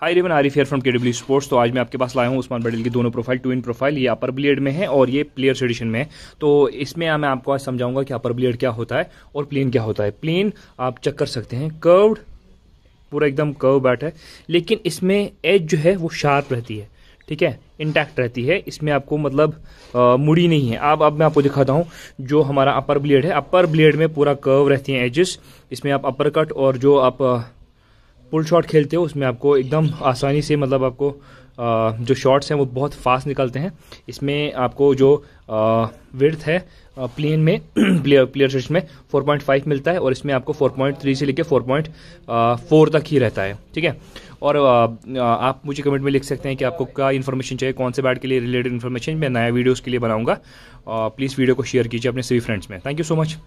हाय रिवन Arif here from KW sports तो आज मैं आपके पास लाया हूँ उस्मान बडेल की दोनों प्रोफाइल टू इन प्रोफाइल ये अपर ब्लेड में है और ये प्लेयर्स एडिशन में है तो इसमें मैं आपको आज समझाऊंगा कि अपर ब्लेड क्या होता है और प्लेन क्या होता है प्लेन आप चेक कर सकते हैं कर्व्ड पूरा एकदम कर्व बैट है लेकिन इसमें एज जो है वो शार्प रहती है ठीक है इंटैक्ट रहती है इसमें आपको मतलब आ, मुड़ी नहीं है अब अब मैं आपको दिखाता हूँ जो हमारा अपर ब्लेड है अपर ब्लेड में पूरा कर्व रहती है एजेस इसमें आप अपर कट और जो आप पुल शॉट खेलते हो उसमें आपको एकदम आसानी से मतलब आपको जो शॉट्स हैं वो बहुत फास्ट निकलते हैं इसमें आपको जो विर्थ है प्लेन में प्लेयर प्लेयर शर्ट में 4.5 मिलता है और इसमें आपको 4.3 से लेकर 4.4 तक ही रहता है ठीक है और आप मुझे कमेंट में लिख सकते हैं कि आपको क्या इन्फॉर्मेशन चाहिए कौन से बैट के लिए रिलेटेड इन्फॉर्मेशन मैं नया वीडियोज़ के लिए बनाऊँगा प्लीज़ वीडियो को शेयर कीजिए अपने सभी फ्रेंड्स में थैंक यू सो मच